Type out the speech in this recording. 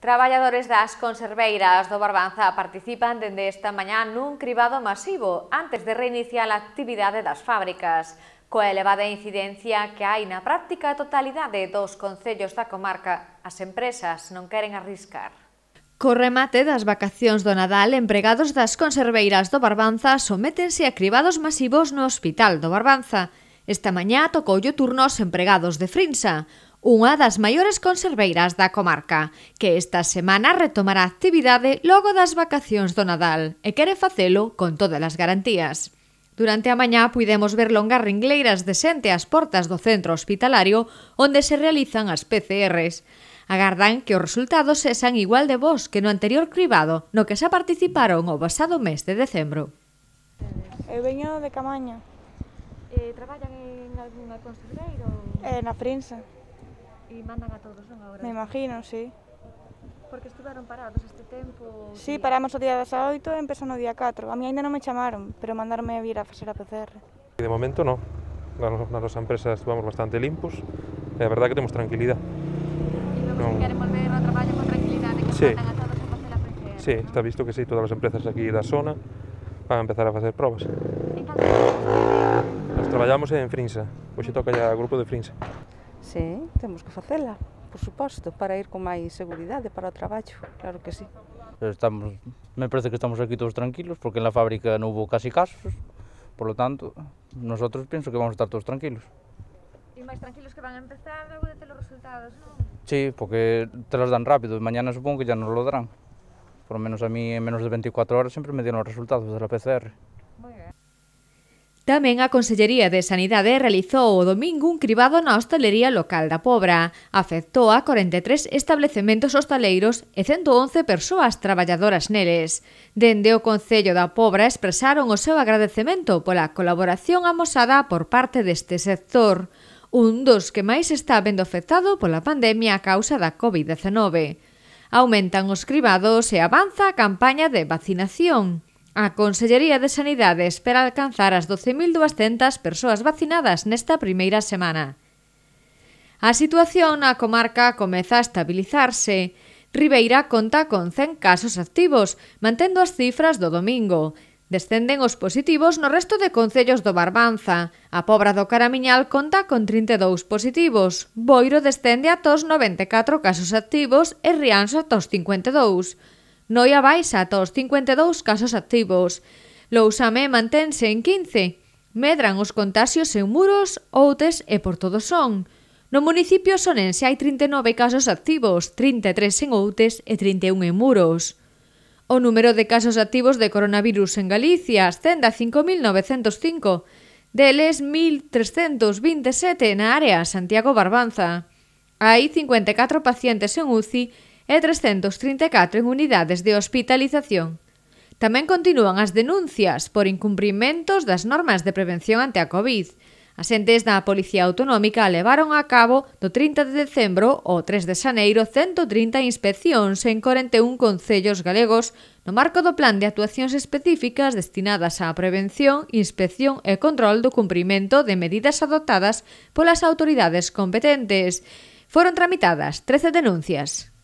Traballadores das conserveiras do Barbanza participan dende esta mañá nun cribado masivo antes de reiniciar a actividade das fábricas, coa elevada incidencia que hai na práctica totalidade dos concellos da comarca, as empresas non queren arriscar. Co remate das vacacións do Nadal, empregados das conserveiras do Barbanza sométense a cribados masivos no Hospital do Barbanza. Esta mañá tocoulle turno aos empregados de Frinsa unha das maiores conserveiras da comarca, que esta semana retomará actividade logo das vacacións do Nadal e quere facelo con todas as garantías. Durante a mañá puidemos ver longas ringleiras de xente ás portas do centro hospitalario onde se realizan as PCRs. Agardan que os resultados sexan igual de vos que no anterior cribado, no que xa participaron o pasado mes de decembro. Eu veño de Camaña. Eh, traballan en algún conserveiro? Eh, na prensa. E mandan a todos, non, agora? Me imagino, sí. Porque estuveron parados este tempo... Sí, día? paramos o día das 8 e empezan o día 4. A mí ainda non me chamaron, pero mandarme a vir a facer a PCR. De momento, non. Nas, nas empresas vamos bastante limpos e a verdade que temos tranquilidade. E logo non... se queren volver ao traballo con tranquilidade que sí. mandan a todos a facer a PCR, Sí, ¿no? está visto que sí, todas as empresas aquí da zona van a empezar a facer probas. Nos Nós traballamos en Frinsa, hoxe toca ya grupo de Frinsa. Sí, temos que facela, por suposto, para ir con máis seguridade para o traballo, claro que sí. Estamos, me parece que estamos aquí todos tranquilos, porque en la fábrica non hubo casi casos, por lo tanto, nosotros penso que vamos a estar todos tranquilos. E máis tranquilos que van a empezar logo de ter os resultados, non? Sí, porque te los dan rápido, e mañana supongo que ya nos lo darán. Por lo menos a mí en menos de 24 horas sempre me dieron os resultados da PCR. Muy bien. Tamén a Consellería de Sanidade realizou o domingo un cribado na hostelería local da Pobra. Afectou a 43 establecementos hostaleiros e 111 persoas traballadoras neles. Dende o Concello da Pobra expresaron o seu agradecemento pola colaboración amosada por parte deste sector, un dos que máis está vendo afectado pola pandemia a causa da COVID-19. Aumentan os cribados e avanza a campaña de vacinación. A Consellería de Sanidade espera alcanzar as 12.200 persoas vacinadas nesta primeira semana. A situación na comarca comeza a estabilizarse. Ribeira conta con 100 casos activos, mantendo as cifras do domingo. Descenden os positivos no resto de concellos do Barbanza. A Pobra do Caramiñal conta con 32 positivos. Boiro descende a tos 94 casos activos e Rianxo a tos 52. Noia baixa ata os 52 casos activos. Lousame mantense en 15. Medran os contaxios en Muros, Outes e por todo son. No municipio sonense hai 39 casos activos, 33 en Outes e 31 en Muros. O número de casos activos de coronavirus en Galicia ascende a 5.905, deles 1.327 na área Santiago Barbanza. Hai 54 pacientes en UCI e 334 en unidades de hospitalización. Tamén continúan as denuncias por incumprimentos das normas de prevención ante a COVID. As entes da Policía Autonómica levaron a cabo do 30 de decembro ao 3 de xaneiro 130 inspeccións en 41 concellos galegos no marco do Plan de Actuacións Específicas destinadas á prevención, inspección e control do cumprimento de medidas adoptadas polas autoridades competentes. Foron tramitadas 13 denuncias.